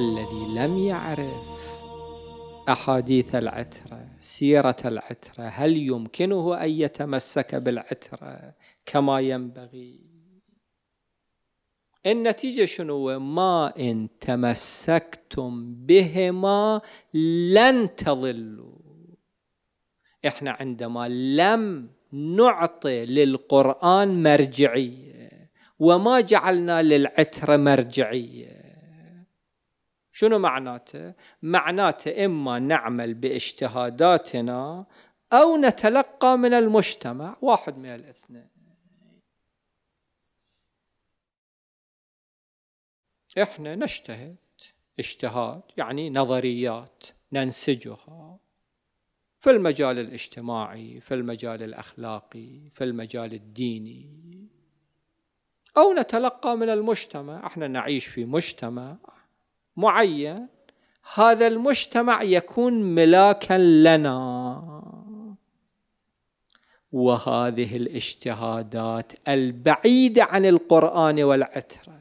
الذي لم يعرف أحاديث العترة سيرة العترة هل يمكنه أن يتمسك بالعترة كما ينبغي النتيجة شنو ما إن تمسكتم بهما لن تضلوا إحنا عندما لم نعطي للقرآن مرجعية وما جعلنا للعترة مرجعية شنو معناته؟ معناته إما نعمل باجتهاداتنا أو نتلقى من المجتمع واحد من الاثنين إحنا نجتهد اجتهاد يعني نظريات ننسجها في المجال الاجتماعي في المجال الأخلاقي في المجال الديني أو نتلقى من المجتمع احنا نعيش في مجتمع معين هذا المجتمع يكون ملاكا لنا وهذه الاجتهادات البعيده عن القران والعتره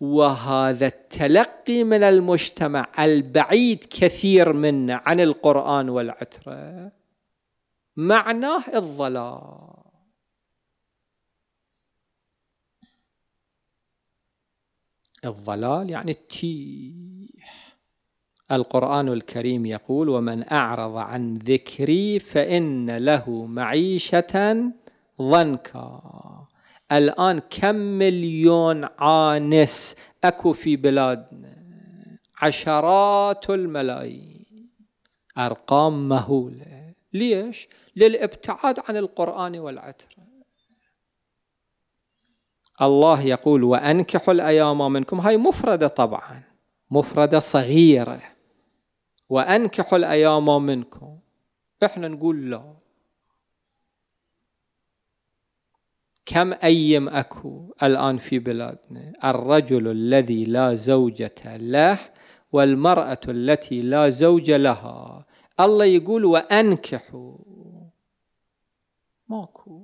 وهذا التلقي من المجتمع البعيد كثير منا عن القران والعتره معناه الضلال الضلال يعني التيح القرآن الكريم يقول ومن أعرض عن ذكري فإن له معيشة ضنكا الآن كم مليون عانس أكو في بلادنا عشرات الملايين أرقام مهولة ليش؟ للابتعاد عن القرآن والعترة الله يقول وأنكحوا الأيام منكم هاي مفردة طبعا مفردة صغيرة وأنكحوا الأيام منكم إحنا نقول لا كم أيم أكو الآن في بلادنا الرجل الذي لا زوجة له والمرأة التي لا زوج لها الله يقول وأنكحوا ماكو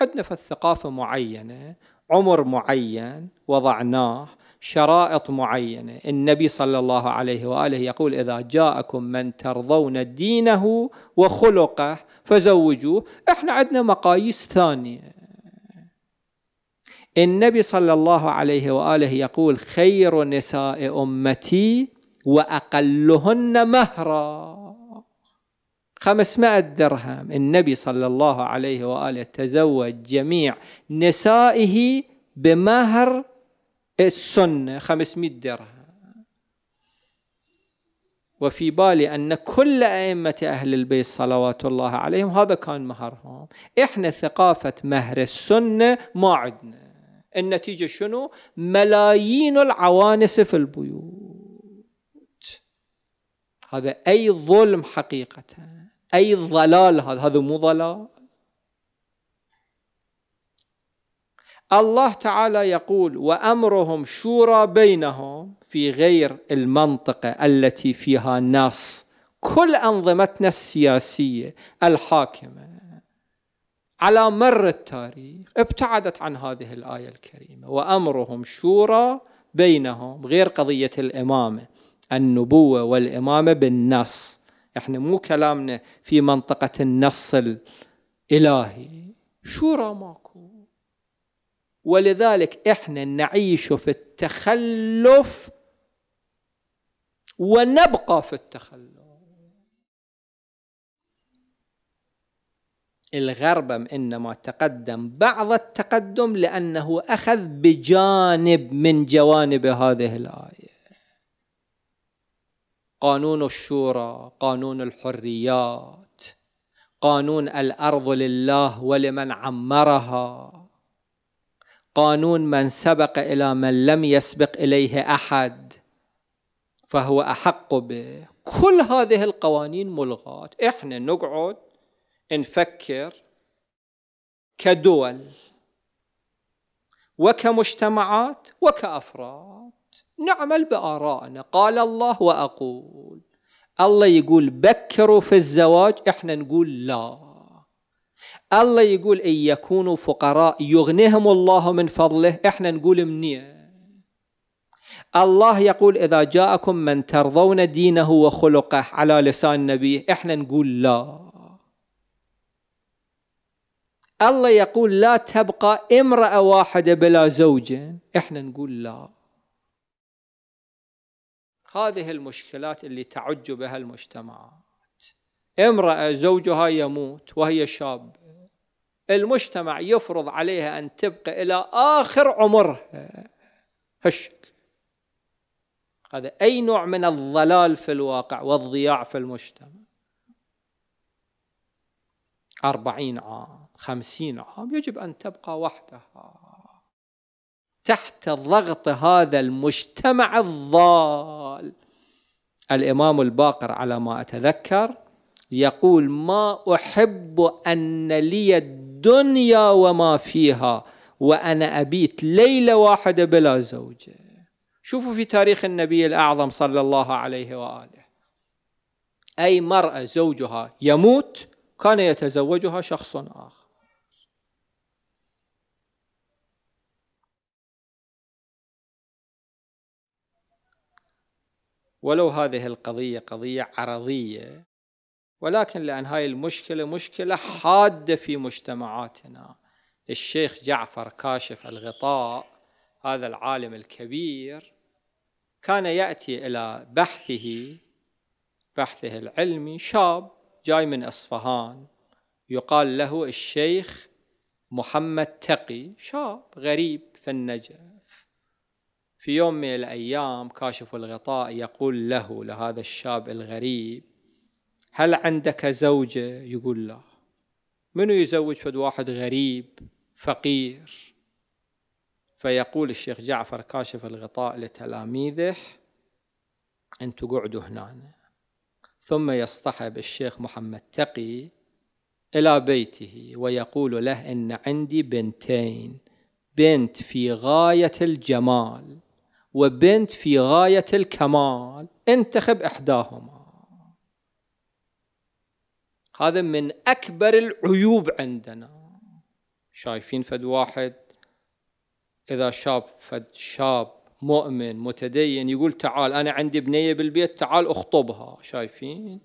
عندنا في الثقافة معينة عمر معين وضعناه شرائط معينة النبي صلى الله عليه وآله يقول إذا جاءكم من ترضون دينه وخلقه فزوجوه احنا عندنا مقاييس ثانية النبي صلى الله عليه وآله يقول خير نساء أمتي وأقلهن مهرا 500 درهم النبي صلى الله عليه وآله تزوج جميع نسائه بمهر السنة 500 درهم وفي بالي أن كل أئمة أهل البيت صلوات الله عليهم هذا كان مهرهم إحنا ثقافة مهر السنة ما عندنا النتيجة شنو ملايين العوانس في البيوت هذا أي ظلم حقيقةً أي ضلال هذا هذا مو ضلال الله تعالى يقول وأمرهم شورى بينهم في غير المنطقة التي فيها نص كل أنظمتنا السياسية الحاكمة على مر التاريخ ابتعدت عن هذه الآية الكريمة وأمرهم شورى بينهم غير قضية الإمامة النبوة والإمامة بالنص احنا يعني مو كلامنا في منطقة النص الإلهي شو ماكو ولذلك احنا نعيش في التخلف ونبقى في التخلف الغربم انما تقدم بعض التقدم لانه اخذ بجانب من جوانب هذه الايه قانون الشورى قانون الحريات قانون الارض لله ولمن عمرها قانون من سبق الى من لم يسبق اليه احد فهو احق به كل هذه القوانين ملغاه احنا نقعد نفكر كدول وكمجتمعات وكافراد نعمل بآرائنا قال الله وأقول الله يقول بكروا في الزواج احنا نقول لا الله يقول إن يكونوا فقراء يغنيهم الله من فضله احنا نقول منين الله يقول إذا جاءكم من ترضون دينه وخلقه على لسان نبيه احنا نقول لا الله يقول لا تبقى امرأة واحدة بلا زوج احنا نقول لا هذه المشكلات اللي تعج بها المجتمعات امرأة زوجها يموت وهي شاب المجتمع يفرض عليها أن تبقى إلى آخر عمرها هشك هذا أي نوع من الضلال في الواقع والضياع في المجتمع أربعين عام خمسين عام يجب أن تبقى وحدها تحت ضغط هذا المجتمع الضال الإمام الباقر على ما أتذكر يقول ما أحب أن لي الدنيا وما فيها وأنا أبيت ليلة واحدة بلا زوجة شوفوا في تاريخ النبي الأعظم صلى الله عليه وآله أي مرأة زوجها يموت كان يتزوجها شخص آخر ولو هذه القضية قضية عرضية ولكن لأن هاي المشكلة مشكلة حادة في مجتمعاتنا الشيخ جعفر كاشف الغطاء هذا العالم الكبير كان يأتي إلى بحثه بحثه العلمي شاب جاي من أصفهان يقال له الشيخ محمد تقي شاب غريب في النجف في يوم من الأيام كاشف الغطاء يقول له لهذا الشاب الغريب هل عندك زوجة؟ يقول لا منو يزوج فد واحد غريب فقير فيقول الشيخ جعفر كاشف الغطاء لتلاميذه أن تقعدوا هنا ثم يصطحب الشيخ محمد تقي إلى بيته ويقول له إن عندي بنتين بنت في غاية الجمال وبنت في غاية الكمال انتخب إحداهما هذا من أكبر العيوب عندنا شايفين فد واحد إذا شاب فد شاب مؤمن متدين يقول تعال أنا عندي بنية بالبيت تعال أخطبها شايفين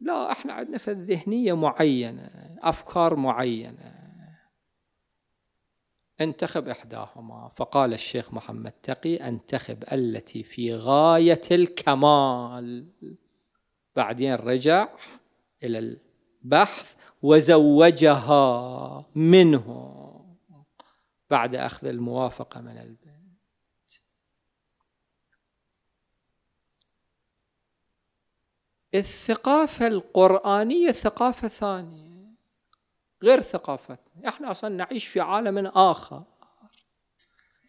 لا احنا عندنا فد ذهنية معينة أفكار معينة انتخب إحداهما فقال الشيخ محمد تقي انتخب التي في غاية الكمال بعدين رجع إلى البحث وزوجها منه بعد أخذ الموافقة من البيت الثقافة القرآنية ثقافة ثانية غير ثقافتنا احنا اصلا نعيش في عالم اخر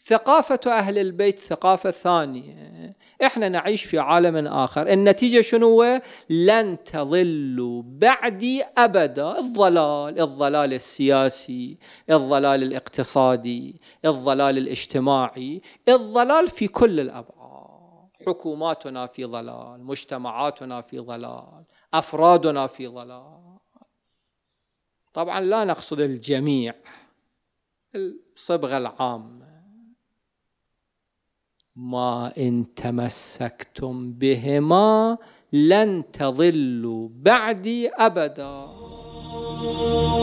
ثقافة أهل البيت ثقافة ثانية إحنا نعيش في عالم آخر النتيجة شنو هو لن تظلوا بعدي أبدا الضلال الضلال السياسي الضلال الاقتصادي الضلال الاجتماعي الضلال في كل الأبعاد حكوماتنا في ضلال مجتمعاتنا في ضلال أفرادنا في ضلال طبعا لا نقصد الجميع الصبغة العامة ما إن تمسكتم بهما لن تضلوا بعدي أبداً